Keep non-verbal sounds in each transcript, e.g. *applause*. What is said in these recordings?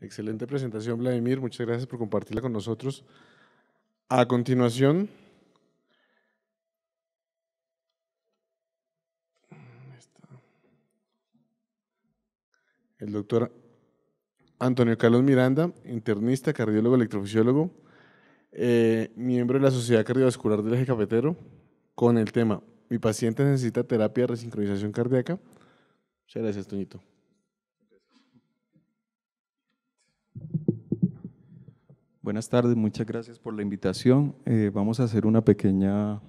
Excelente presentación, Vladimir. Muchas gracias por compartirla con nosotros. A continuación, el doctor Antonio Carlos Miranda, internista, cardiólogo, electrofisiólogo, eh, miembro de la Sociedad Cardiovascular del Eje Cafetero, con el tema Mi paciente necesita terapia de resincronización cardíaca. Muchas gracias, Toñito. Buenas tardes, muchas gracias por la invitación. Eh, vamos a hacer una pequeña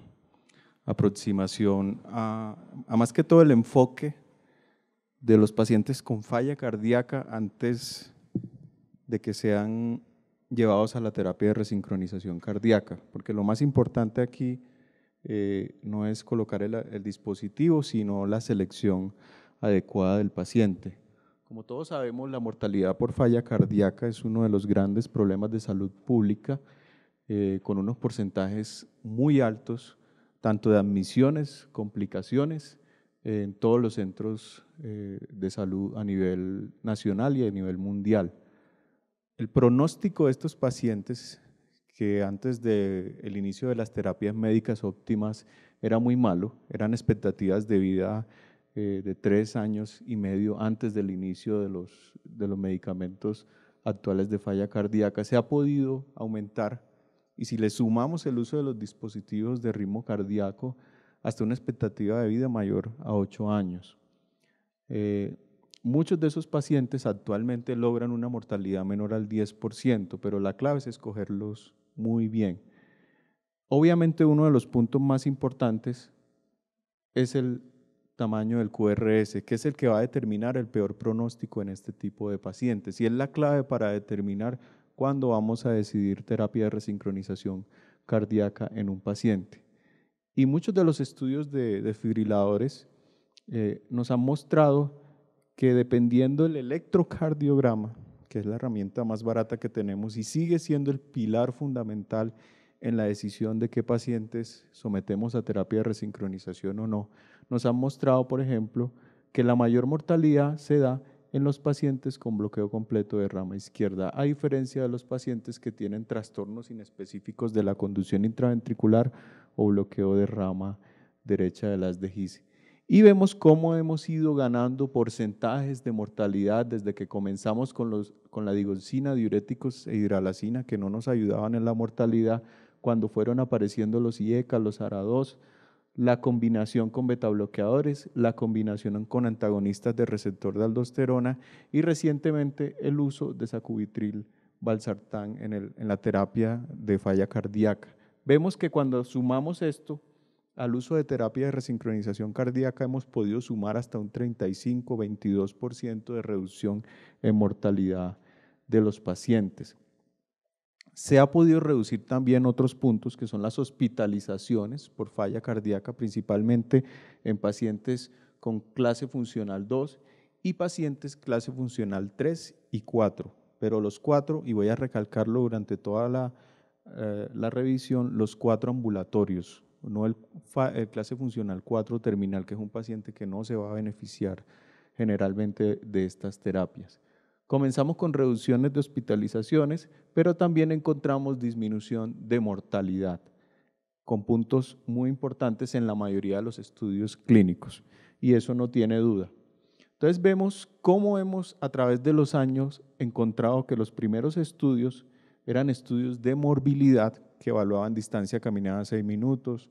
aproximación a, más que todo el enfoque de los pacientes con falla cardíaca antes de que sean llevados a la terapia de resincronización cardíaca, porque lo más importante aquí eh, no es colocar el dispositivo, sino la selección adecuada del paciente. Como todos sabemos, la mortalidad por falla cardíaca es uno de los grandes problemas de salud pública, eh, con unos porcentajes muy altos, tanto de admisiones, complicaciones, en todos los centros eh, de salud a nivel nacional y a nivel mundial. El pronóstico de estos pacientes que antes del inicio de las terapias médicas óptimas era muy malo, eran expectativas de vida eh, de tres años y medio antes del inicio de los, de los medicamentos actuales de falla cardíaca, se ha podido aumentar. Y si le sumamos el uso de los dispositivos de ritmo cardíaco, hasta una expectativa de vida mayor a ocho años. Eh, muchos de esos pacientes actualmente logran una mortalidad menor al 10%, pero la clave es escogerlos muy bien. Obviamente uno de los puntos más importantes es el tamaño del QRS, que es el que va a determinar el peor pronóstico en este tipo de pacientes. Y es la clave para determinar cuándo vamos a decidir terapia de resincronización cardíaca en un paciente. Y muchos de los estudios de fibriladores eh, nos han mostrado que dependiendo del electrocardiograma, que es la herramienta más barata que tenemos y sigue siendo el pilar fundamental en la decisión de qué pacientes sometemos a terapia de resincronización o no, nos han mostrado, por ejemplo, que la mayor mortalidad se da en los pacientes con bloqueo completo de rama izquierda, a diferencia de los pacientes que tienen trastornos inespecíficos de la conducción intraventricular o bloqueo de rama derecha de las de DGIS. Y vemos cómo hemos ido ganando porcentajes de mortalidad desde que comenzamos con, los, con la digoxina, diuréticos e hidralacina, que no nos ayudaban en la mortalidad, cuando fueron apareciendo los IECA, los ARA2, la combinación con betabloqueadores, la combinación con antagonistas de receptor de aldosterona y recientemente el uso de sacubitril balsartan en, en la terapia de falla cardíaca. Vemos que cuando sumamos esto al uso de terapia de resincronización cardíaca hemos podido sumar hasta un 35-22% de reducción en mortalidad de los pacientes. Se ha podido reducir también otros puntos que son las hospitalizaciones por falla cardíaca, principalmente en pacientes con clase funcional 2 y pacientes clase funcional 3 y 4. Pero los cuatro, y voy a recalcarlo durante toda la, eh, revisión, los cuatro ambulatorios, no el, clase funcional 4 terminal, que es un paciente que no se va a beneficiar generalmente de estas terapias. Comenzamos con reducciones de hospitalizaciones, pero también encontramos disminución de mortalidad, con puntos muy importantes en la mayoría de los estudios clínicos, y eso no tiene duda. Entonces vemos cómo hemos a través de los años encontrado que los primeros estudios eran estudios de morbilidad que evaluaban distancia caminada seis minutos,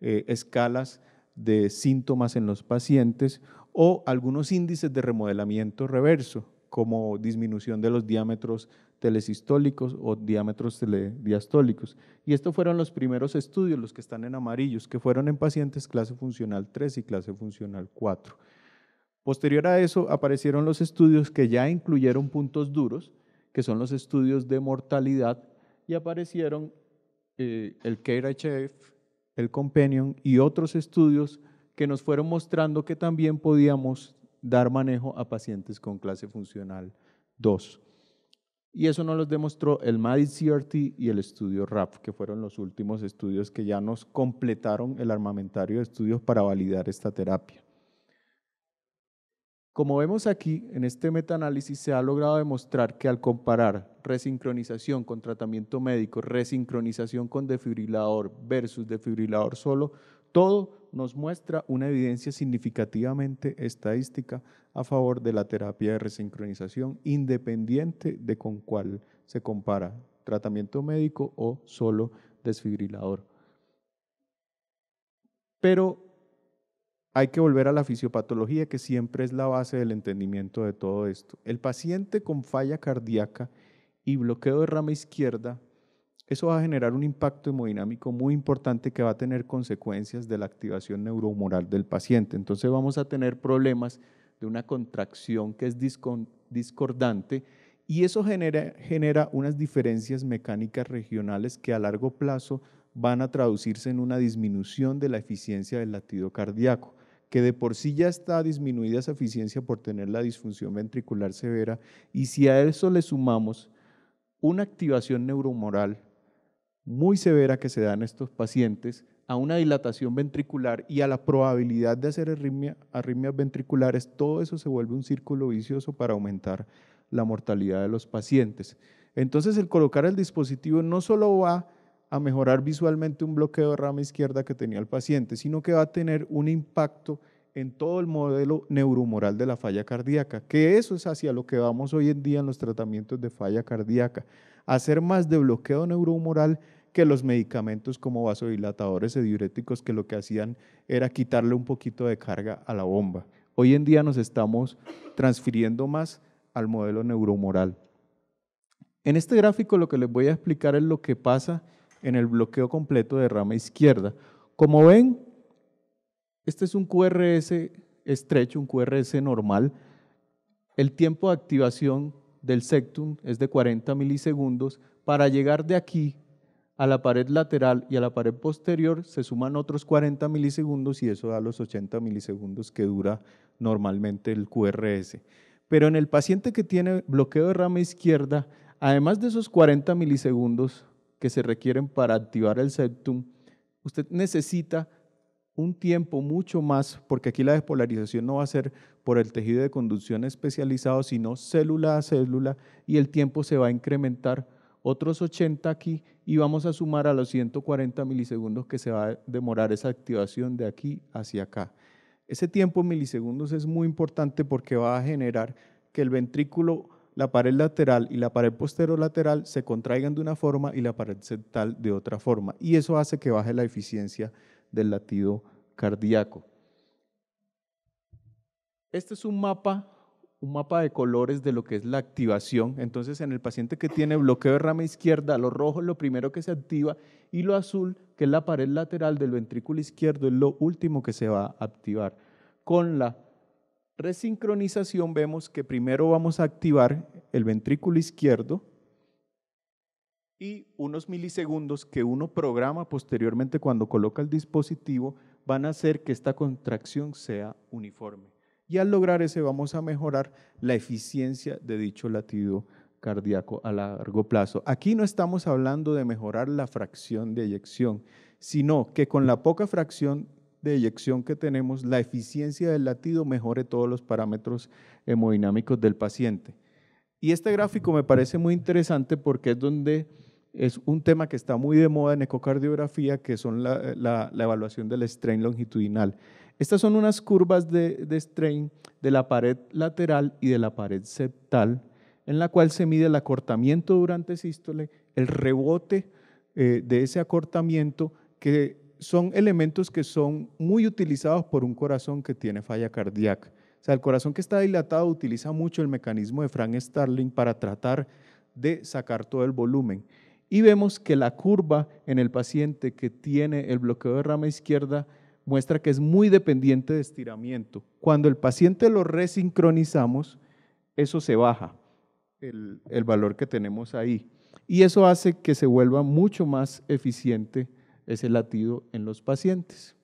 eh, escalas de síntomas en los pacientes o algunos índices de remodelamiento reverso, como disminución de los diámetros telesistólicos o diámetros telediastólicos. Y estos fueron los primeros estudios, los que están en amarillos, que fueron en pacientes clase funcional 3 y clase funcional 4. Posterior a eso aparecieron los estudios que ya incluyeron puntos duros, que son los estudios de mortalidad, y aparecieron eh, el KRHF, el Companion y otros estudios que nos fueron mostrando que también podíamos dar manejo a pacientes con clase funcional 2. Y eso nos lo demostró el MADI-CRT y el estudio RAP, que fueron los últimos estudios que ya nos completaron el armamentario de estudios para validar esta terapia. Como vemos aquí, en este metaanálisis se ha logrado demostrar que al comparar resincronización con tratamiento médico, resincronización con defibrilador versus defibrilador solo, todo nos muestra una evidencia significativamente estadística a favor de la terapia de resincronización, independiente de con cuál se compara, tratamiento médico o solo desfibrilador. Pero hay que volver a la fisiopatología, que siempre es la base del entendimiento de todo esto. El paciente con falla cardíaca y bloqueo de rama izquierda eso va a generar un impacto hemodinámico muy importante que va a tener consecuencias de la activación neuromoral del paciente. Entonces vamos a tener problemas de una contracción que es discordante y eso genera, genera unas diferencias mecánicas regionales que a largo plazo van a traducirse en una disminución de la eficiencia del latido cardíaco, que de por sí ya está disminuida esa eficiencia por tener la disfunción ventricular severa, y si a eso le sumamos una activación neuromoral muy severa que se dan estos pacientes a una dilatación ventricular y a la probabilidad de hacer arritmias ventriculares, todo eso se vuelve un círculo vicioso para aumentar la mortalidad de los pacientes. Entonces, el colocar el dispositivo no solo va a mejorar visualmente un bloqueo de rama izquierda que tenía el paciente, sino que va a tener un impacto en todo el modelo neuromoral de la falla cardíaca, que eso es hacia lo que vamos hoy en día en los tratamientos de falla cardíaca, hacer más de bloqueo neuromoral que los medicamentos como vasodilatadores y diuréticos que lo que hacían era quitarle un poquito de carga a la bomba. Hoy en día nos estamos transfiriendo más al modelo neuromoral. En este gráfico lo que les voy a explicar es lo que pasa en el bloqueo completo de rama izquierda. Como ven, este es un QRS estrecho, un QRS normal. El tiempo de activación del septum es de 40 milisegundos. Para llegar de aquí a la pared lateral y a la pared posterior se suman otros 40 milisegundos y eso da los 80 milisegundos que dura normalmente el QRS. Pero en el paciente que tiene bloqueo de rama izquierda, además de esos 40 milisegundos que se requieren para activar el septum, usted necesita un tiempo mucho más, porque aquí la despolarización no va a ser por el tejido de conducción especializado, sino célula a célula, y el tiempo se va a incrementar otros 80 aquí y vamos a sumar a los 140 milisegundos que se va a demorar esa activación de aquí hacia acá. Ese tiempo en milisegundos es muy importante porque va a generar que el ventrículo, la pared lateral y la pared posterolateral se contraigan de una forma y la pared central de otra forma. Y eso hace que baje la eficiencia del latido cardíaco. Este es un mapa, un mapa de colores de lo que es la activación. Entonces, en el paciente que tiene bloqueo de rama izquierda, lo rojo es lo primero que se activa y lo azul, que es la pared lateral del ventrículo izquierdo, es lo último que se va a activar. Con la resincronización vemos que primero vamos a activar el ventrículo izquierdo, y unos milisegundos que uno programa posteriormente cuando coloca el dispositivo van a hacer que esta contracción sea uniforme. Y al lograr ese vamos a mejorar la eficiencia de dicho latido cardíaco a largo plazo. Aquí no estamos hablando de mejorar la fracción de eyección, sino que con la poca fracción de eyección que tenemos, la eficiencia del latido mejore todos los parámetros hemodinámicos del paciente. Y este gráfico me parece muy interesante porque es donde es un tema que está muy de moda en ecocardiografía, que son la, evaluación del strain longitudinal. Estas son unas curvas de, de, strain de la pared lateral y de la pared septal, en la cual se mide el acortamiento durante sístole, el rebote eh, de ese acortamiento, que son elementos que son muy utilizados por un corazón que tiene falla cardíaca. O sea, el corazón que está dilatado utiliza mucho el mecanismo de Frank Starling para tratar de sacar todo el volumen. Y vemos que la curva en el paciente que tiene el bloqueo de rama izquierda muestra que es muy dependiente de estiramiento. Cuando el paciente lo resincronizamos, eso se baja, el, valor que tenemos ahí. Y eso hace que se vuelva mucho más eficiente ese latido en los pacientes.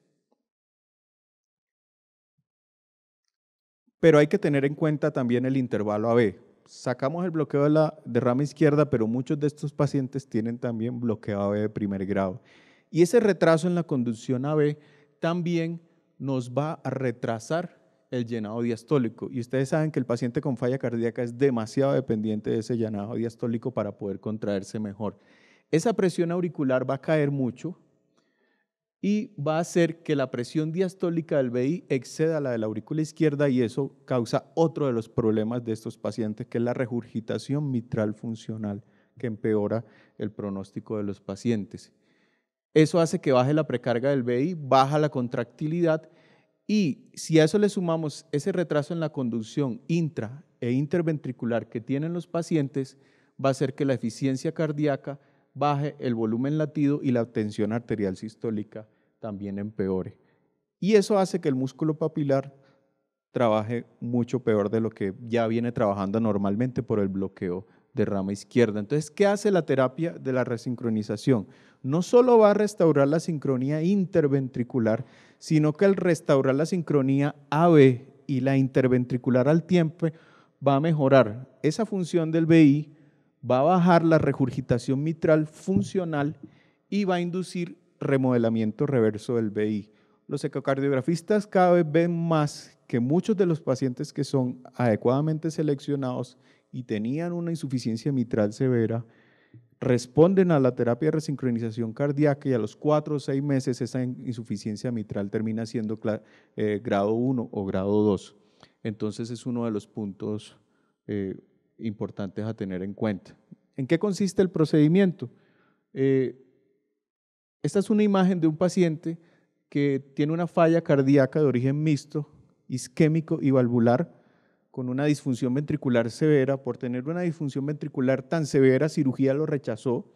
Pero hay que tener en cuenta también el intervalo AB sacamos el bloqueo de la derrama izquierda, pero muchos de estos pacientes tienen también bloqueo AB de primer grado. Y ese retraso en la conducción AB también nos va a retrasar el llenado diastólico. Y ustedes saben que el paciente con falla cardíaca es demasiado dependiente de ese llenado diastólico para poder contraerse mejor. Esa presión auricular va a caer mucho, y va a hacer que la presión diastólica del BI exceda la de la aurícula izquierda y eso causa otro de los problemas de estos pacientes, que es la regurgitación mitral funcional, que empeora el pronóstico de los pacientes. Eso hace que baje la precarga del BI, baja la contractilidad y si a eso le sumamos ese retraso en la conducción intra e interventricular que tienen los pacientes, va a hacer que la eficiencia cardíaca baje el volumen latido y la tensión arterial sistólica también empeore. Y eso hace que el músculo papilar trabaje mucho peor de lo que ya viene trabajando normalmente por el bloqueo de rama izquierda. Entonces, ¿qué hace la terapia de la resincronización? No solo va a restaurar la sincronía interventricular, sino que al restaurar la sincronía AB y la interventricular al tiempo, va a mejorar esa función del BI, va a bajar la regurgitación mitral funcional y va a inducir remodelamiento reverso del BI. Los ecocardiografistas cada vez ven más que muchos de los pacientes que son adecuadamente seleccionados y tenían una insuficiencia mitral severa, responden a la terapia de resincronización cardíaca y a los cuatro o seis meses esa insuficiencia mitral termina siendo eh, grado 1 o grado 2. Entonces es uno de los puntos eh, importantes a tener en cuenta. ¿En qué consiste el procedimiento? Eh, esta es una imagen de un paciente que tiene una falla cardíaca de origen mixto, isquémico y valvular, con una disfunción ventricular severa. Por tener una disfunción ventricular tan severa, cirugía lo rechazó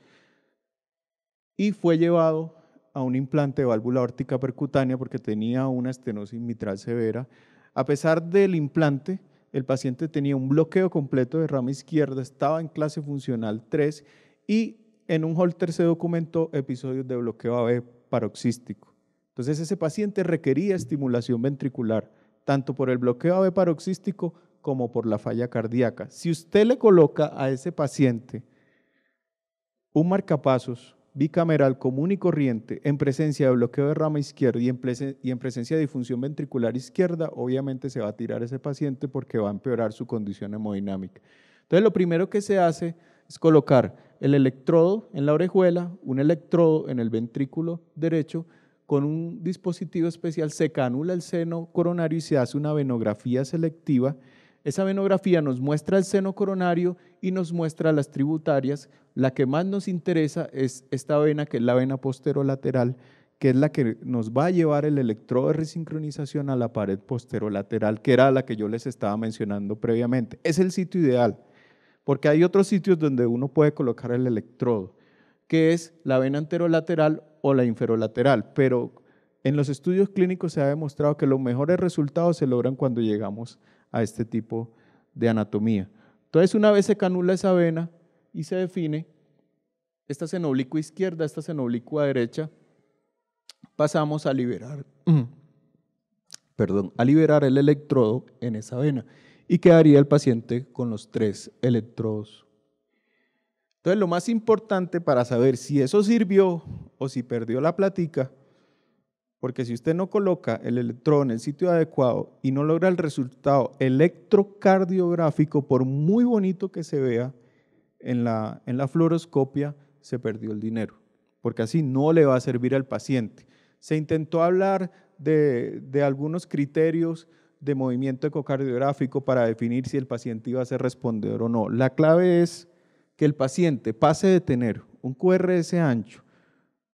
y fue llevado a un implante de válvula órtica percutánea porque tenía una estenosis mitral severa. A pesar del implante, el paciente tenía un bloqueo completo de rama izquierda, estaba en clase funcional 3 y en un holter se documentó episodios de bloqueo AV paroxístico. Entonces ese paciente requería estimulación ventricular, tanto por el bloqueo AV paroxístico como por la falla cardíaca. Si usted le coloca a ese paciente un marcapasos bicameral común y corriente en presencia de bloqueo de rama izquierda y en, presencia de difunción ventricular izquierda, obviamente se va a tirar ese paciente porque va a empeorar su condición hemodinámica. Entonces, lo primero que se hace es colocar el electrodo en la orejuela, un electrodo en el ventrículo derecho, con un dispositivo especial se canula el seno coronario y se hace una venografía selectiva esa venografía nos muestra el seno coronario y nos muestra las tributarias. La que más nos interesa es esta vena, que es la vena posterolateral, que es la que nos va a llevar el electrodo de resincronización a la pared posterolateral, que era la que yo les estaba mencionando previamente. Es el sitio ideal, porque hay otros sitios donde uno puede colocar el electrodo, que es la vena anterolateral o la inferolateral, pero en los estudios clínicos se ha demostrado que los mejores resultados se logran cuando llegamos a a este tipo de anatomía. Entonces, una vez se canula esa vena y se define, esta es en oblicua izquierda, esta es en oblicua derecha, pasamos a liberar, *clears throat* perdón, a liberar el electrodo en esa vena y quedaría el paciente con los tres electrodos. Entonces, lo más importante para saber si eso sirvió o si perdió la platica porque si usted no coloca el electrón en el sitio adecuado y no logra el resultado electrocardiográfico, por muy bonito que se vea en la, en la fluoroscopia, se perdió el dinero. Porque así no le va a servir al paciente. Se intentó hablar de, de algunos criterios de movimiento ecocardiográfico para definir si el paciente iba a ser respondedor o no. La clave es que el paciente pase de tener un QRS ancho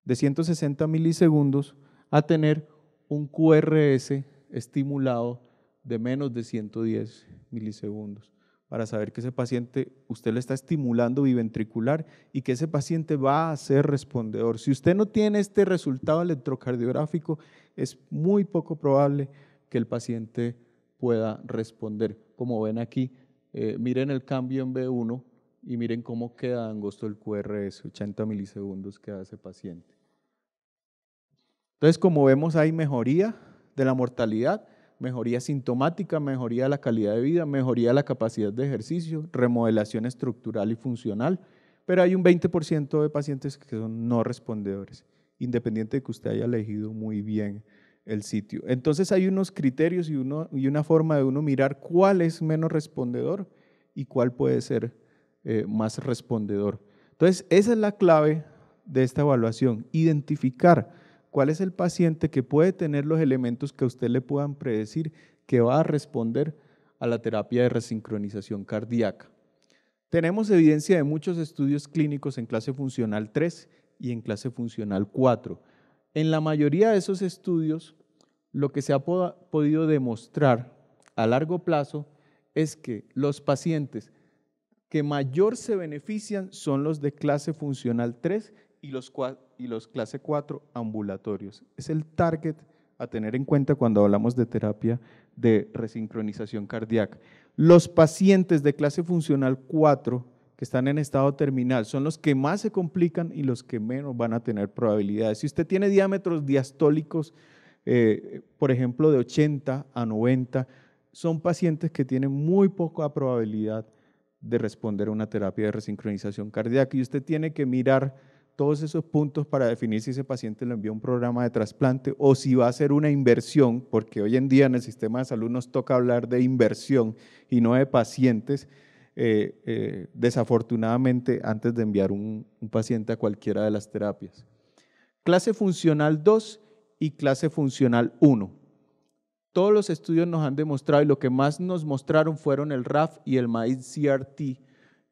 de 160 milisegundos a tener un QRS estimulado de menos de 110 milisegundos para saber que ese paciente, usted le está estimulando biventricular y que ese paciente va a ser respondedor. Si usted no tiene este resultado electrocardiográfico, es muy poco probable que el paciente pueda responder. Como ven aquí, eh, miren el cambio en B1 y miren cómo queda angosto el QRS, 80 milisegundos queda ese paciente. Entonces, como vemos, hay mejoría de la mortalidad, mejoría sintomática, mejoría de la calidad de vida, mejoría de la capacidad de ejercicio, remodelación estructural y funcional, pero hay un 20% de pacientes que son no respondedores, independiente de que usted haya elegido muy bien el sitio. Entonces hay unos criterios y, una forma de uno mirar cuál es menos respondedor y cuál puede ser eh, más respondedor. Entonces, esa es la clave de esta evaluación, identificar cuál es el paciente que puede tener los elementos que a usted le puedan predecir que va a responder a la terapia de resincronización cardíaca. Tenemos evidencia de muchos estudios clínicos en clase funcional 3 y en clase funcional 4. En la mayoría de esos estudios, lo que se ha podido demostrar a largo plazo es que los pacientes que mayor se benefician son los de clase funcional 3 y los, y los clase 4 ambulatorios. Es el target a tener en cuenta cuando hablamos de terapia de resincronización cardíaca. Los pacientes de clase funcional 4 que están en estado terminal son los que más se complican y los que menos van a tener probabilidades. Si usted tiene diámetros diastólicos, eh, por ejemplo, de 80 a 90, son pacientes que tienen muy poca probabilidad de responder a una terapia de resincronización cardíaca y usted tiene que mirar todos esos puntos para definir si ese paciente lo envió un programa de trasplante o si va a ser una inversión, porque hoy en día en el sistema de salud nos toca hablar de inversión y no de pacientes. Eh, eh, desafortunadamente, antes de enviar un, paciente a cualquiera de las terapias. Clase funcional 2 y clase funcional 1. Todos los estudios nos han demostrado y lo que más nos mostraron fueron el RAF y el MAID CRT,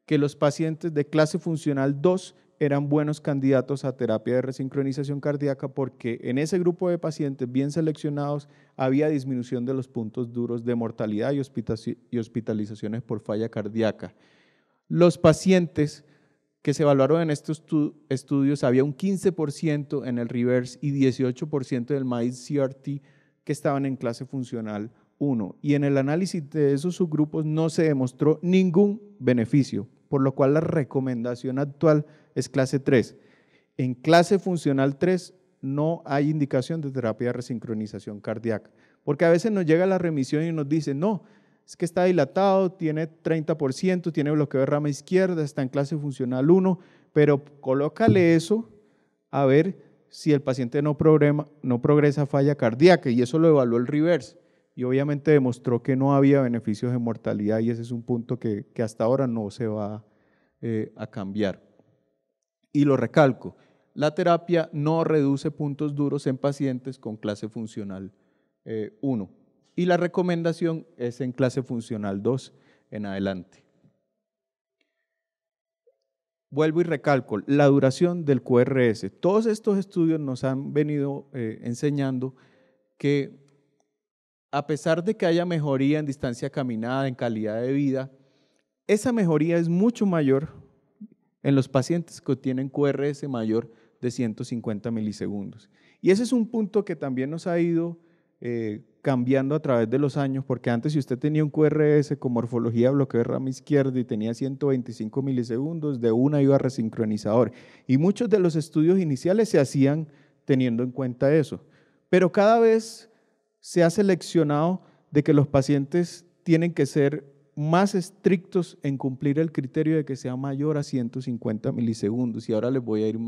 que los pacientes de clase funcional 2 eran buenos candidatos a terapia de resincronización cardíaca porque en ese grupo de pacientes bien seleccionados había disminución de los puntos duros de mortalidad y hospitalizaciones por falla cardíaca. Los pacientes que se evaluaron en estos estudios había un 15% en el reverse y 18% del MAIS CRT que estaban en clase funcional 1 y en el análisis de esos subgrupos no se demostró ningún beneficio, por lo cual la recomendación actual es clase 3. En clase funcional 3 no hay indicación de terapia de resincronización cardíaca, porque a veces nos llega la remisión y nos dice, no, es que está dilatado, tiene 30%, tiene bloqueo de rama izquierda, está en clase funcional 1, pero colócale eso a ver si el paciente no, programa, no progresa falla cardíaca y eso lo evaluó el reverse y obviamente demostró que no había beneficios de mortalidad y ese es un punto que, hasta ahora no se va eh, a cambiar. Y lo recalco, la terapia no reduce puntos duros en pacientes con clase funcional 1. Eh, y la recomendación es en clase funcional 2 en adelante. Vuelvo y recalco, la duración del QRS. Todos estos estudios nos han venido eh, enseñando que a pesar de que haya mejoría en distancia caminada, en calidad de vida, esa mejoría es mucho mayor en los pacientes que tienen QRS mayor de 150 milisegundos. Y ese es un punto que también nos ha ido eh, cambiando a través de los años, porque antes si usted tenía un QRS con morfología de bloqueo de rama izquierda y tenía 125 milisegundos, de una iba a resincronizador. Y muchos de los estudios iniciales se hacían teniendo en cuenta eso. Pero cada vez se ha seleccionado de que los pacientes tienen que ser más estrictos en cumplir el criterio de que sea mayor a 150 milisegundos y ahora les voy a ir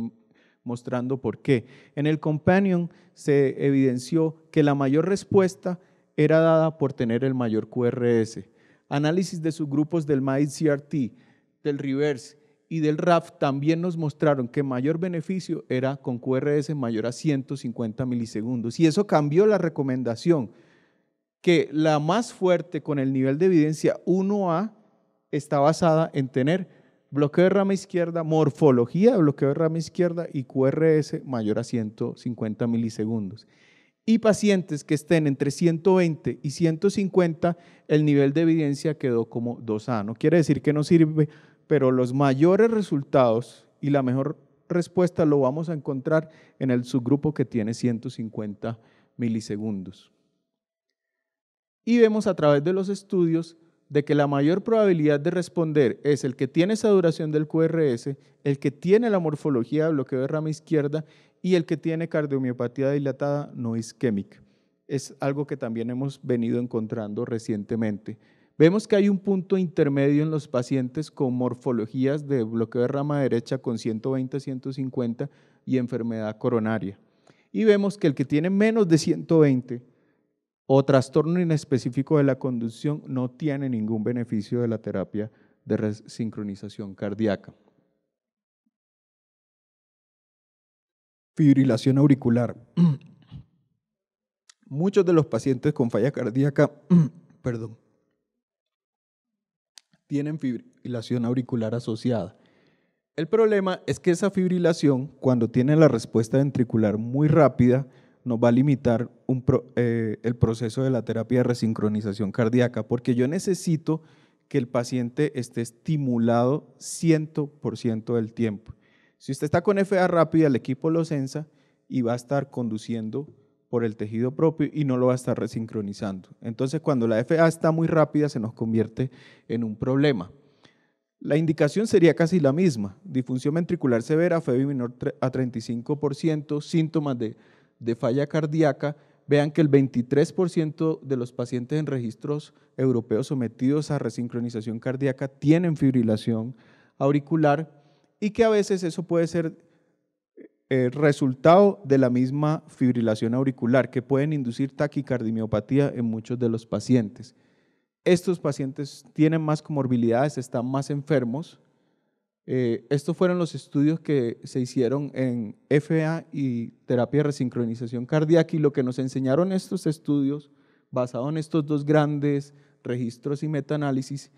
mostrando por qué. En el Companion se evidenció que la mayor respuesta era dada por tener el mayor QRS. Análisis de subgrupos del MAID-CRT, del Reverse y del RAF también nos mostraron que mayor beneficio era con QRS mayor a 150 milisegundos y eso cambió la recomendación que la más fuerte con el nivel de evidencia 1A está basada en tener bloqueo de rama izquierda, morfología de bloqueo de rama izquierda y QRS mayor a 150 milisegundos. Y pacientes que estén entre 120 y 150, el nivel de evidencia quedó como 2A. No quiere decir que no sirve, pero los mayores resultados y la mejor respuesta lo vamos a encontrar en el subgrupo que tiene 150 milisegundos. Y vemos a través de los estudios de que la mayor probabilidad de responder es el que tiene esa duración del QRS, el que tiene la morfología de bloqueo de rama izquierda y el que tiene cardiomiopatía dilatada no isquémica. Es algo que también hemos venido encontrando recientemente. Vemos que hay un punto intermedio en los pacientes con morfologías de bloqueo de rama derecha con 120-150 y enfermedad coronaria. Y vemos que el que tiene menos de 120 o trastorno inespecífico de la conducción no tiene ningún beneficio de la terapia de resincronización cardíaca. Fibrilación auricular. *clears throat* Muchos de los pacientes con falla cardíaca, *clears throat* perdón, tienen fibrilación auricular asociada. El problema es que esa fibrilación, cuando tiene la respuesta ventricular muy rápida, nos va a limitar eh, el proceso de la terapia de resincronización cardíaca, porque yo necesito que el paciente esté estimulado 100% del tiempo. Si usted está con FA rápida, el equipo lo sensa y va a estar conduciendo por el tejido propio y no lo va a estar resincronizando. Entonces, cuando la FA está muy rápida, se nos convierte en un problema. La indicación sería casi la misma, difusión ventricular severa, FEBI menor a 35%, síntomas de de falla cardíaca, vean que el 23% de los pacientes en registros europeos sometidos a resincronización cardíaca tienen fibrilación auricular y que a veces eso puede ser el eh, resultado de la misma fibrilación auricular, que pueden inducir taquicardimiopatía en muchos de los pacientes. Estos pacientes tienen más comorbilidades, están más enfermos, eh, estos fueron los estudios que se hicieron en FA y terapia de resincronización cardíaca y lo que nos enseñaron estos estudios, basado en estos dos grandes registros y metaanálisis,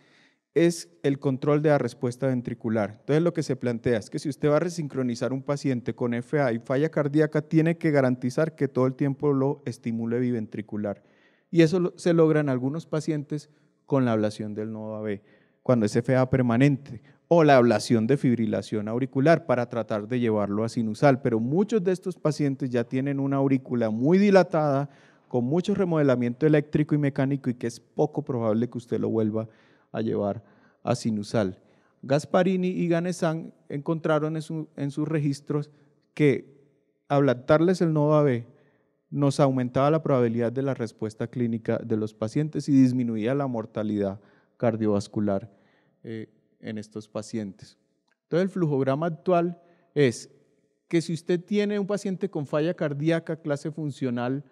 es el control de la respuesta ventricular. Entonces lo que se plantea es que si usted va a resincronizar un paciente con FA y falla cardíaca, tiene que garantizar que todo el tiempo lo estimule biventricular. Y eso se logra en algunos pacientes con la ablación del nodo AB cuando es FA permanente, o la ablación de fibrilación auricular para tratar de llevarlo a sinusal. Pero muchos de estos pacientes ya tienen una aurícula muy dilatada, con mucho remodelamiento eléctrico y mecánico y que es poco probable que usted lo vuelva a llevar a sinusal. Gasparini y Ganesan encontraron en, sus registros que ablatarles el nodo AB nos aumentaba la probabilidad de la respuesta clínica de los pacientes y disminuía la mortalidad cardiovascular eh, en estos pacientes. Entonces el flujograma actual es que si usted tiene un paciente con falla cardíaca clase funcional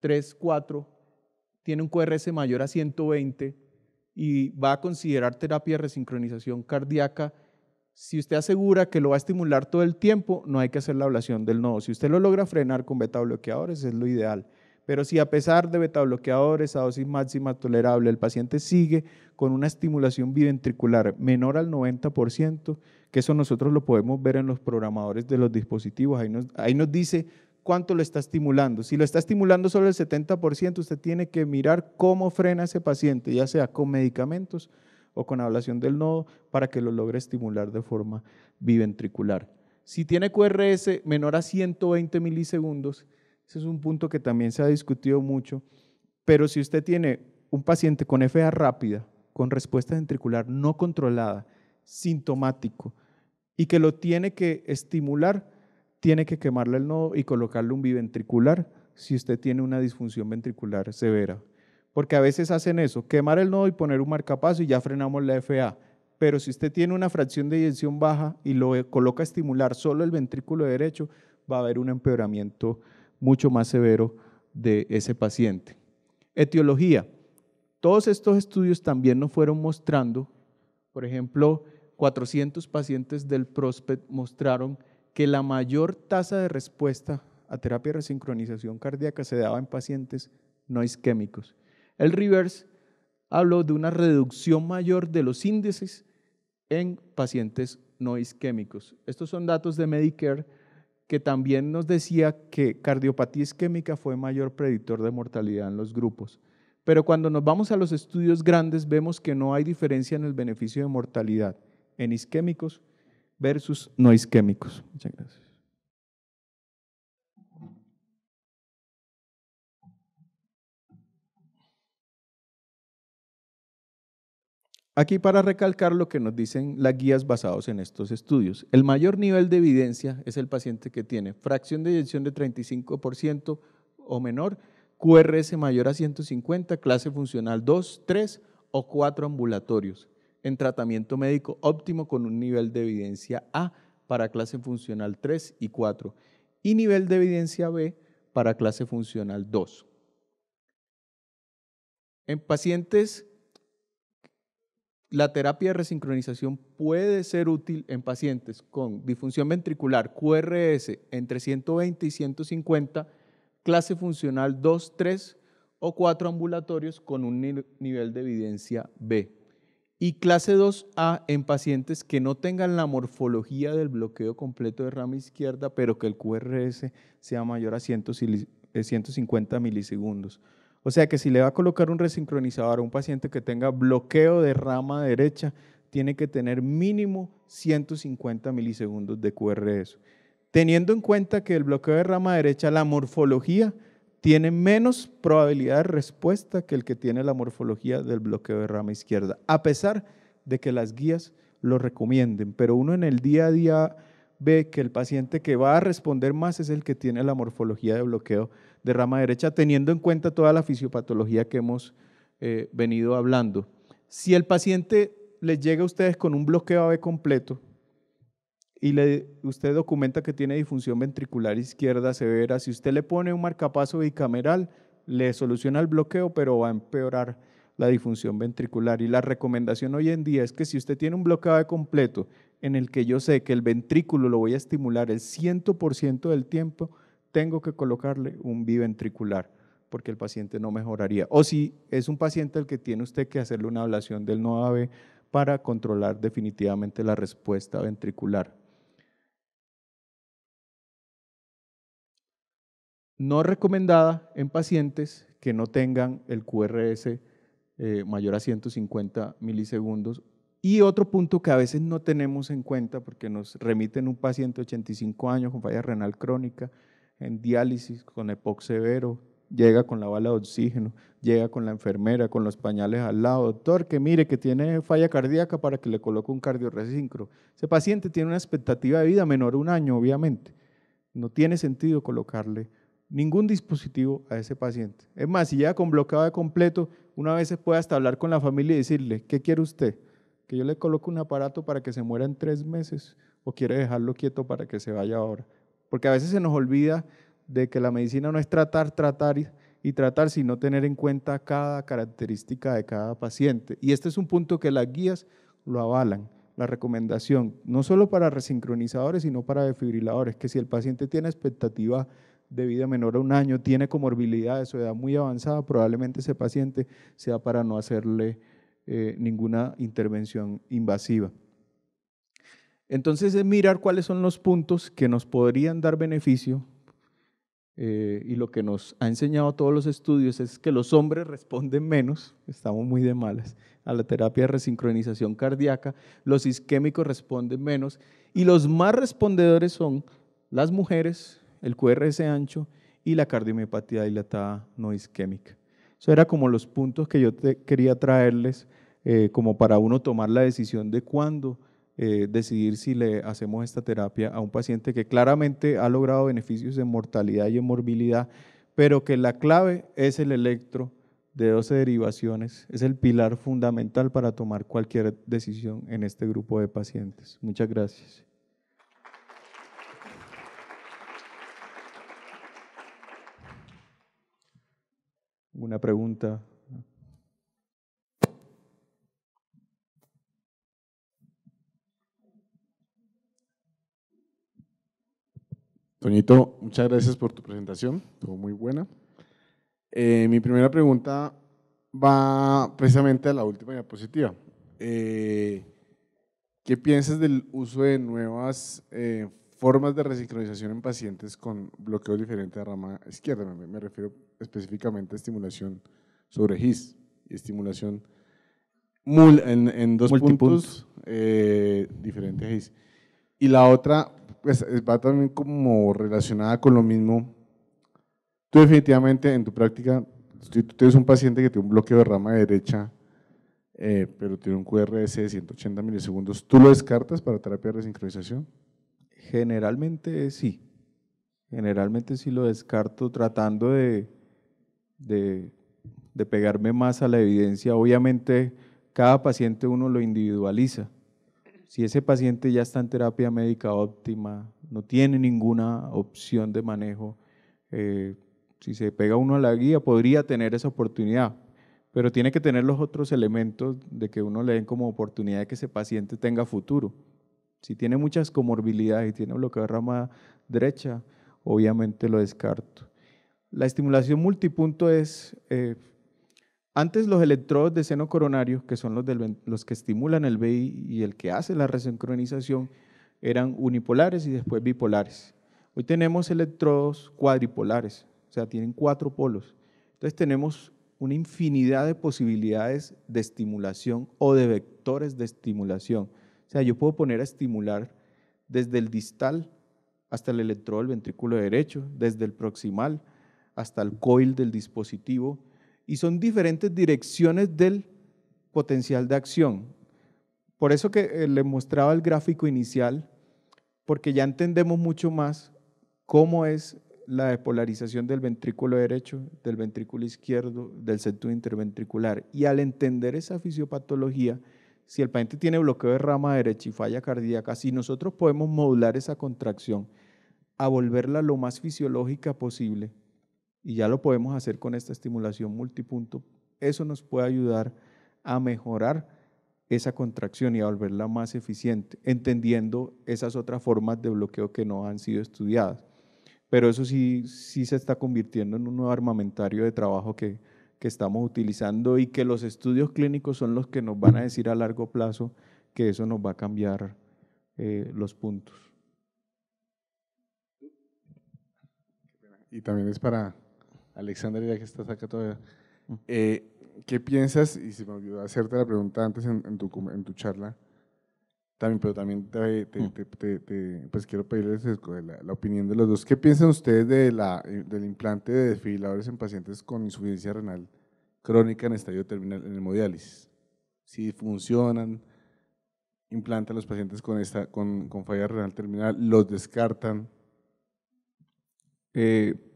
3, 4, tiene un QRS mayor a 120 y va a considerar terapia de resincronización cardíaca, si usted asegura que lo va a estimular todo el tiempo, no hay que hacer la ablación del nodo. Si usted lo logra frenar con beta bloqueadores, es lo ideal. Pero si a pesar de bloqueadores a dosis máxima tolerable el paciente sigue con una estimulación biventricular menor al 90%, que eso nosotros lo podemos ver en los programadores de los dispositivos, ahí nos, dice cuánto lo está estimulando. Si lo está estimulando solo el 70%, usted tiene que mirar cómo frena ese paciente, ya sea con medicamentos o con ablación del nodo, para que lo logre estimular de forma biventricular. Si tiene QRS menor a 120 milisegundos, ese es un punto que también se ha discutido mucho, pero si usted tiene un paciente con FA rápida, con respuesta ventricular no controlada, sintomático, y que lo tiene que estimular, tiene que quemarle el nodo y colocarle un biventricular si usted tiene una disfunción ventricular severa. Porque a veces hacen eso, quemar el nodo y poner un marcapaso y ya frenamos la FA. Pero si usted tiene una fracción de eyección baja y lo coloca a estimular solo el ventrículo derecho, va a haber un empeoramiento mucho más severo de ese paciente. Etiología. Todos estos estudios también nos fueron mostrando, por ejemplo, 400 pacientes del PROSPECT mostraron que la mayor tasa de respuesta a terapia de resincronización cardíaca se daba en pacientes no isquémicos. El reverse habló de una reducción mayor de los índices en pacientes no isquémicos. Estos son datos de Medicare que también nos decía que cardiopatía isquémica fue mayor predictor de mortalidad en los grupos. Pero cuando nos vamos a los estudios grandes vemos que no hay diferencia en el beneficio de mortalidad en isquémicos versus no isquémicos. Muchas gracias. Aquí para recalcar lo que nos dicen las guías basados en estos estudios. El mayor nivel de evidencia es el paciente que tiene fracción de eyección de 35% o menor, QRS mayor a 150, clase funcional 2, 3 o 4 ambulatorios, en tratamiento médico óptimo con un nivel de evidencia A para clase funcional 3 y 4 y nivel de evidencia B para clase funcional 2. En pacientes la terapia de resincronización puede ser útil en pacientes con disfunción ventricular QRS entre 120 y 150, clase funcional 2, 3 o 4 ambulatorios con un nivel de evidencia B. Y clase 2A en pacientes que no tengan la morfología del bloqueo completo de rama izquierda, pero que el QRS sea mayor a 150 eh, milisegundos. O sea que si le va a colocar un resincronizador a un paciente que tenga bloqueo de rama derecha, tiene que tener mínimo 150 milisegundos de QRS. Teniendo en cuenta que el bloqueo de rama derecha, la morfología, tiene menos probabilidad de respuesta que el que tiene la morfología del bloqueo de rama izquierda, a pesar de que las guías lo recomienden. Pero uno en el día a día ve que el paciente que va a responder más es el que tiene la morfología de bloqueo de rama derecha, teniendo en cuenta toda la fisiopatología que hemos eh, venido hablando. Si el paciente les llega a ustedes con un bloqueo AB completo y le, usted documenta que tiene disfunción ventricular izquierda severa, si usted le pone un marcapaso bicameral, le soluciona el bloqueo, pero va a empeorar la disfunción ventricular. Y la recomendación hoy en día es que si usted tiene un bloqueo AB completo en el que yo sé que el ventrículo lo voy a estimular el 100% del tiempo, tengo que colocarle un biventricular porque el paciente no mejoraría. O si es un paciente al que tiene usted que hacerle una ablación del no ave para controlar definitivamente la respuesta ventricular. No recomendada en pacientes que no tengan el QRS eh, mayor a 150 milisegundos. Y otro punto que a veces no tenemos en cuenta porque nos remiten un paciente de 85 años con falla renal crónica, en diálisis, con EPOC severo, llega con la bala de oxígeno, llega con la enfermera, con los pañales al lado, doctor, que mire que tiene falla cardíaca para que le coloque un cardioresincro. Ese paciente tiene una expectativa de vida menor un año, obviamente. No tiene sentido colocarle ningún dispositivo a ese paciente. Es más, si llega con bloqueado de completo, una vez se puede hasta hablar con la familia y decirle, ¿qué quiere usted? Que yo le coloque un aparato para que se muera en tres meses o quiere dejarlo quieto para que se vaya ahora porque a veces se nos olvida de que la medicina no es tratar, tratar y, tratar, sino tener en cuenta cada característica de cada paciente. Y este es un punto que las guías lo avalan, la recomendación, no solo para resincronizadores, sino para defibriladores, que si el paciente tiene expectativa de vida menor a un año, tiene comorbilidades su edad muy avanzada, probablemente ese paciente sea para no hacerle eh, ninguna intervención invasiva. Entonces es mirar cuáles son los puntos que nos podrían dar beneficio eh, y lo que nos ha enseñado todos los estudios es que los hombres *laughs* responden menos, estamos muy de malas, a la terapia de resincronización cardíaca, los isquémicos responden menos y los más respondedores son las mujeres, el QRS ancho y la cardiomiopatía dilatada no isquémica. Eso era como los puntos que yo quería traerles eh, como para uno tomar la decisión de cuándo eh, decidir si le hacemos esta terapia a un paciente que claramente ha logrado beneficios en mortalidad y en morbilidad, pero que la clave es el electro de 12 derivaciones, es el pilar fundamental para tomar cualquier decisión en este grupo de pacientes. Muchas gracias. ¿Una pregunta? Toñito, muchas gracias por tu presentación, estuvo muy buena. Eh, mi primera pregunta va precisamente a la última diapositiva. Eh, ¿Qué piensas del uso de nuevas eh, formas de resincronización en pacientes con bloqueos diferentes de rama izquierda? Me, refiero específicamente a estimulación sobre GIS y estimulación en, dos puntos eh, diferentes GIS. Y la otra, pues, eh, va también como relacionada con lo mismo. Tú definitivamente en tu práctica, si tú tienes un paciente que tiene un bloqueo de rama derecha, eh, pero tiene un QRS de 180 milisegundos, ¿tú lo descartas para terapia de resincronización? Generalmente sí. Generalmente sí lo descarto tratando de, de pegarme más a la evidencia. Obviamente cada paciente uno lo individualiza si ese paciente ya está en terapia médica óptima, no tiene ninguna opción de manejo, eh, si se pega uno a la guía, podría tener esa oportunidad, pero tiene que tener los otros elementos de que uno le den como oportunidad de que ese paciente tenga futuro. Si tiene muchas comorbilidades y tiene bloqueo de rama derecha, obviamente lo descarto. La estimulación multipunto es eh, antes los electrodos de seno coronario, que son los, los que estimulan el BI y el que hace la resincronización, eran unipolares y después bipolares. Hoy tenemos electrodos cuadripolares, o sea, tienen cuatro polos. Entonces tenemos una infinidad de posibilidades de estimulación o de vectores de estimulación. O sea, yo puedo poner a estimular desde el distal hasta el electrodo del ventrículo derecho, desde el proximal hasta el coil del dispositivo, y son diferentes direcciones del potencial de acción. Por eso que eh, le mostraba el gráfico inicial, porque ya entendemos mucho más cómo es la despolarización del ventrículo derecho, del ventrículo izquierdo, del septum interventricular. Y al entender esa fisiopatología, si el paciente tiene bloqueo de rama derecha y falla cardíaca, si nosotros podemos modular esa contracción a volverla lo más fisiológica posible, y ya lo podemos hacer con esta estimulación multipunto, eso nos puede ayudar a mejorar esa contracción y a volverla más eficiente, entendiendo esas otras formas de bloqueo que no han sido estudiadas. Pero eso sí, sí se está convirtiendo en un nuevo armamentario de trabajo que, que estamos utilizando y que los estudios clínicos son los que nos van a decir a largo plazo que eso nos va a cambiar eh, los puntos. Y también es para ya que estás acá todavía. Mm. Eh, ¿Qué piensas? Y se me olvidó hacerte la pregunta antes en, tu, charla. También, pero también te, mm. pues quiero pedirles la, opinión de los dos. ¿Qué piensan ustedes eh, del implante de desfibriladores en pacientes con insuficiencia renal crónica en estadio terminal en hemodiálisis? Si funcionan, implantan los pacientes con, esta, con, falla renal terminal, los descartan. Eh,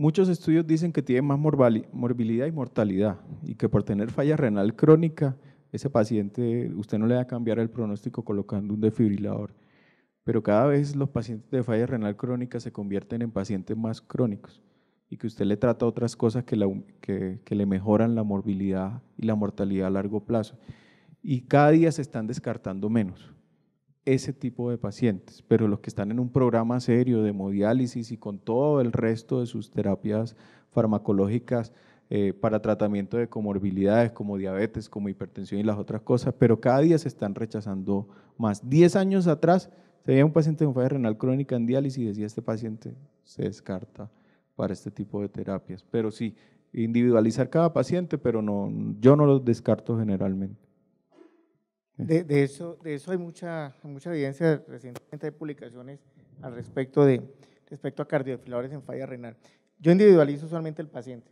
Muchos estudios dicen que tiene más morbilidad y mortalidad y que por tener falla renal crónica, ese paciente usted no le va a cambiar el pronóstico colocando un defibrilador, Pero cada vez los pacientes de falla renal crónica se convierten en pacientes más crónicos y que usted le trata otras cosas que le mejoran la morbilidad y la mortalidad a largo plazo. Y cada día se están descartando menos ese tipo de pacientes, pero los que están en un programa serio de hemodiálisis y con todo el resto de sus terapias farmacológicas eh, para tratamiento de comorbilidades como diabetes, como hipertensión y las otras cosas, pero cada día se están rechazando más. Diez años atrás se veía un paciente con falla renal crónica en diálisis y decía este paciente se descarta para este tipo de terapias. Pero sí, individualizar cada paciente, pero no, yo no los descarto generalmente. De, eso, de eso hay mucha, mucha evidencia, recientemente hay publicaciones al respecto, de, respecto a cardiofiladores en falla renal. Yo individualizo solamente el paciente.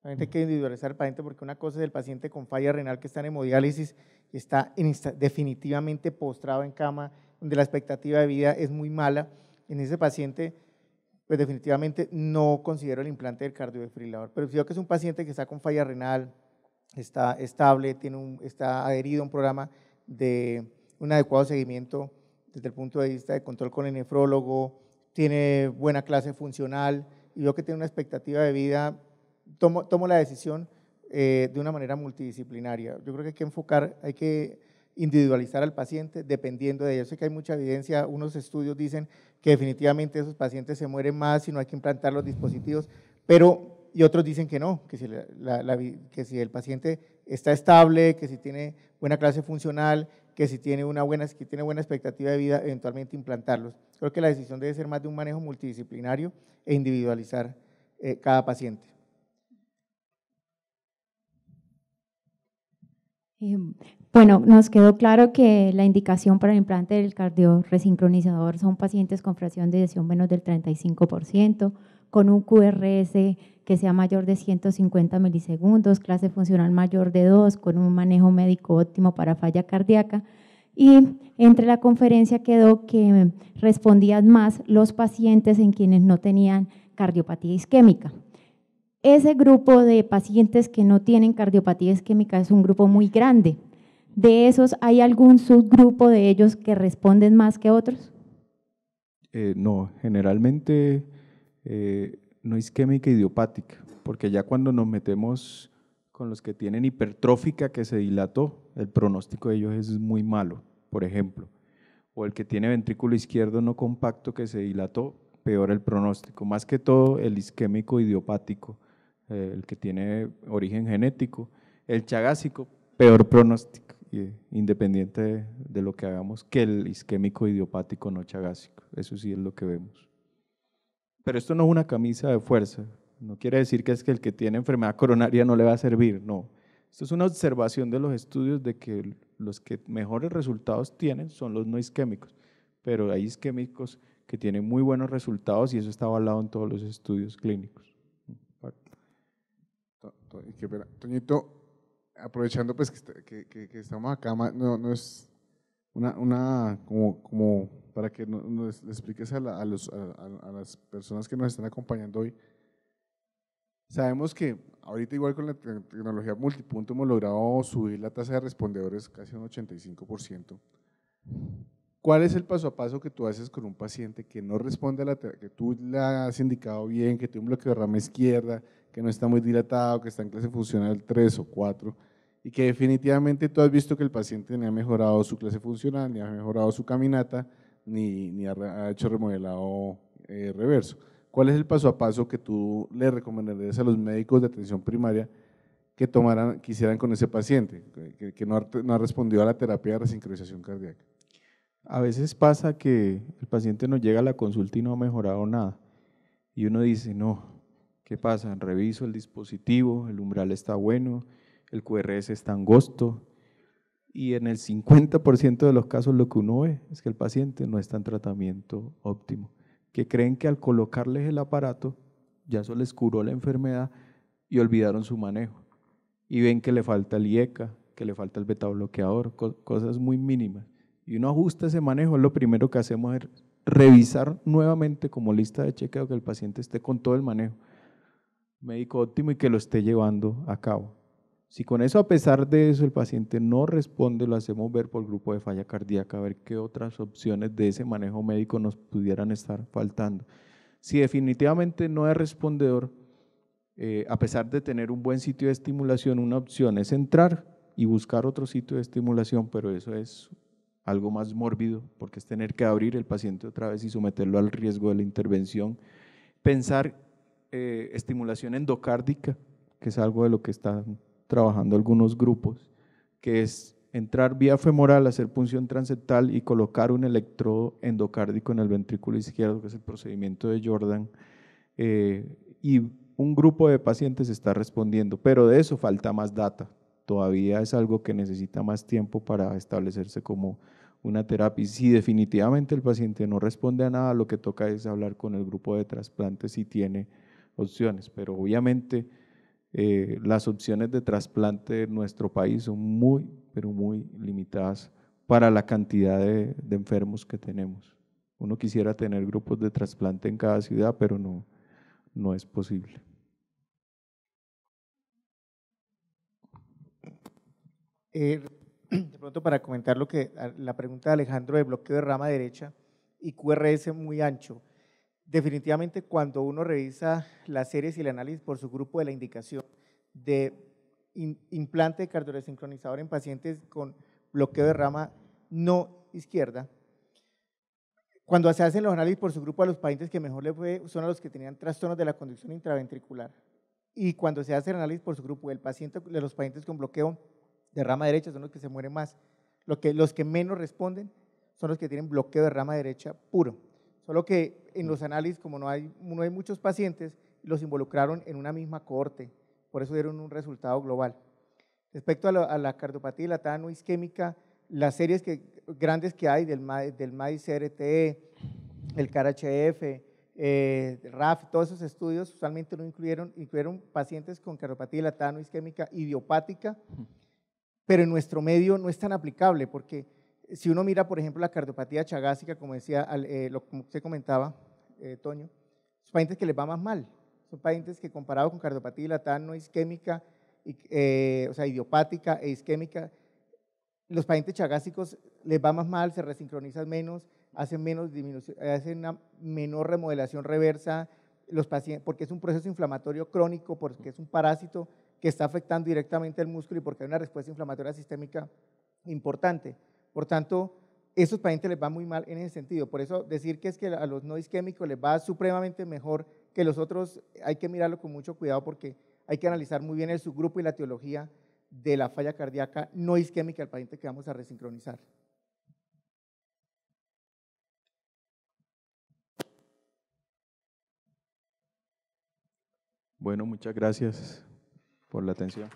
solamente hay que individualizar al paciente porque una cosa es el paciente con falla renal que está en hemodiálisis y está definitivamente postrado en cama, donde la expectativa de vida es muy mala. En ese paciente, pues definitivamente no considero el implante del cardiodefibrilador. Pero si yo que es un paciente que está con falla renal, está estable, tiene un, está adherido a un programa de un adecuado seguimiento desde el punto de vista de control con el nefrólogo, tiene buena clase funcional y veo que tiene una expectativa de vida, tomo, tomo la decisión eh, de una manera multidisciplinaria. Yo creo que hay que enfocar, hay que individualizar al paciente dependiendo de ello. sé que hay mucha evidencia, unos estudios dicen que definitivamente esos pacientes se mueren más si no hay que implantar los dispositivos, pero y otros dicen que no, que que si el paciente está estable, que si tiene buena clase funcional, que si tiene una buena, tiene buena expectativa de vida, eventualmente implantarlos. Creo que la decisión debe ser más de un manejo multidisciplinario e individualizar eh, cada paciente. Eh, bueno, nos quedó claro que la indicación para el implante del cardioresincronizador son pacientes con fracción de adhesión menos del 35%, con un QRS que sea mayor de 150 milisegundos, clase funcional mayor de dos, con un manejo médico óptimo para falla cardíaca. Y entre la conferencia quedó que respondían más los pacientes en quienes no tenían cardiopatía isquémica. Ese grupo de pacientes que no tienen cardiopatía isquémica es un grupo muy grande. ¿De esos hay algún subgrupo de ellos que responden más que otros? Eh, no, generalmente eh, no isquémica idiopática, porque ya cuando nos metemos con los que tienen hipertrófica que se dilató, el pronóstico de ellos es muy malo, por ejemplo. O el que tiene ventrículo izquierdo no compacto que se dilató, peor el pronóstico. Más que todo el isquémico idiopático, eh, el que tiene origen genético. El chagásico, peor pronóstico, independiente de lo que hagamos, que el isquémico idiopático no chagásico. Eso sí es lo que vemos. Pero esto no es una camisa de fuerza. No quiere decir que es que el que tiene enfermedad coronaria no le va a servir, no. Esto es una observación de los estudios de que los que mejores resultados tienen son los no isquémicos, pero hay isquémicos que tienen muy buenos resultados y eso está avalado en todos los estudios clínicos. Toñito, aprovechando pues que, que estamos acá, no, no es una, una como, como para que nos expliques a, las personas que nos están acompañando hoy. Sabemos que ahorita igual con la tecnología multipunto hemos logrado subir la tasa de respondedores casi un 85%. ¿Cuál es el paso a paso que tú haces con un paciente que no responde a la que tú le has indicado bien, que tiene un bloqueo de rama izquierda, que no está muy dilatado, que está en clase funcional 3 o 4? y que definitivamente tú has visto que el paciente ni ha mejorado su clase funcional, ni ha mejorado su caminata, ni, ha, hecho remodelado eh, reverso. ¿Cuál es el paso a paso que tú le recomendarías a los médicos de atención primaria que tomaran, quisieran con ese paciente, que, no, ha, respondido a la terapia de resincronización cardíaca? A veces pasa que el paciente no llega a la consulta y no ha mejorado nada. Y uno dice, no, ¿qué pasa? Reviso el dispositivo, el umbral está bueno, el QRS está angosto y en el 50% de los casos lo que uno ve es que el paciente no está en tratamiento óptimo, que creen que al colocarles el aparato ya se les curó la enfermedad y olvidaron su manejo y ven que le falta el IECA, que le falta el beta bloqueador, cosas muy mínimas. Y uno ajusta ese manejo, lo primero que hacemos es revisar nuevamente como lista de chequeo que el paciente esté con todo el manejo médico óptimo y que lo esté llevando a cabo. Si con eso, a pesar de eso, el paciente no responde, lo hacemos ver por el grupo de falla cardíaca, a ver qué otras opciones de ese manejo médico nos pudieran estar faltando. Si definitivamente no es respondedor, eh, a pesar de tener un buen sitio de estimulación, una opción es entrar y buscar otro sitio de estimulación, pero eso es algo más mórbido, porque es tener que abrir el paciente otra vez y someterlo al riesgo de la intervención. Pensar eh, estimulación endocárdica, que es algo de lo que está trabajando algunos grupos, que es entrar vía femoral, hacer punción transeptal y colocar un electrodo endocárdico en el ventrículo izquierdo, que es el procedimiento de Jordan. Eh, y un grupo de pacientes está respondiendo, pero de eso falta más data. Todavía es algo que necesita más tiempo para establecerse como una terapia. Y si definitivamente el paciente no responde a nada, lo que toca es hablar con el grupo de trasplantes y tiene opciones. Pero obviamente eh, las opciones de trasplante en nuestro país son muy, pero muy limitadas para la cantidad de, enfermos que tenemos. Uno quisiera tener grupos de trasplante en cada ciudad, pero no, no es posible. Eh, *clears throat* de pronto para comentar lo que la pregunta de Alejandro de bloqueo de rama derecha y QRS muy ancho. Definitivamente cuando uno revisa las series y el análisis por su grupo de la indicación de implante de cardioresincronizador en pacientes con bloqueo de rama no izquierda, cuando se hacen los análisis por su grupo a los pacientes que mejor le fue son a los que tenían trastornos de la conducción intraventricular. Y cuando se hace el análisis por su grupo del paciente, de los pacientes con bloqueo de rama derecha son los que se mueren más. lo que, los que menos responden son los que tienen bloqueo de rama derecha puro. Solo que en los análisis, como no hay, hay muchos pacientes, los involucraron en una misma corte, por eso dieron un resultado global. Respecto a la, la cardiopatía dilatada isquémica, las series grandes que hay del, del MAIS-RTE, el CARHF, eh, RAF, todos esos estudios usualmente no incluyeron, incluyeron pacientes con cardiopatía latano isquémica idiopática, pero en nuestro medio no es tan aplicable porque si uno mira, por ejemplo, la cardiopatía chagásica, como decía, eh, lo, como usted comentaba, eh, Toño, son pacientes que les va más mal. Son pacientes que comparado con cardiopatía latano isquémica, eh, o sea, idiopática e isquémica, los pacientes chagásicos les va más mal, se resincronizan menos, hacen, menos hacen una menor remodelación reversa, los pacientes, porque es un proceso inflamatorio crónico, porque es un parásito que está afectando directamente el músculo y porque hay una respuesta inflamatoria sistémica importante. Por tanto, esos pacientes les va muy mal en ese sentido. Por eso decir que es que a los no isquémicos les va supremamente mejor que los otros, hay que mirarlo con mucho cuidado porque hay que analizar muy bien el subgrupo y la teología de la falla cardíaca no isquémica al paciente que vamos a resincronizar. Bueno, muchas gracias por la atención.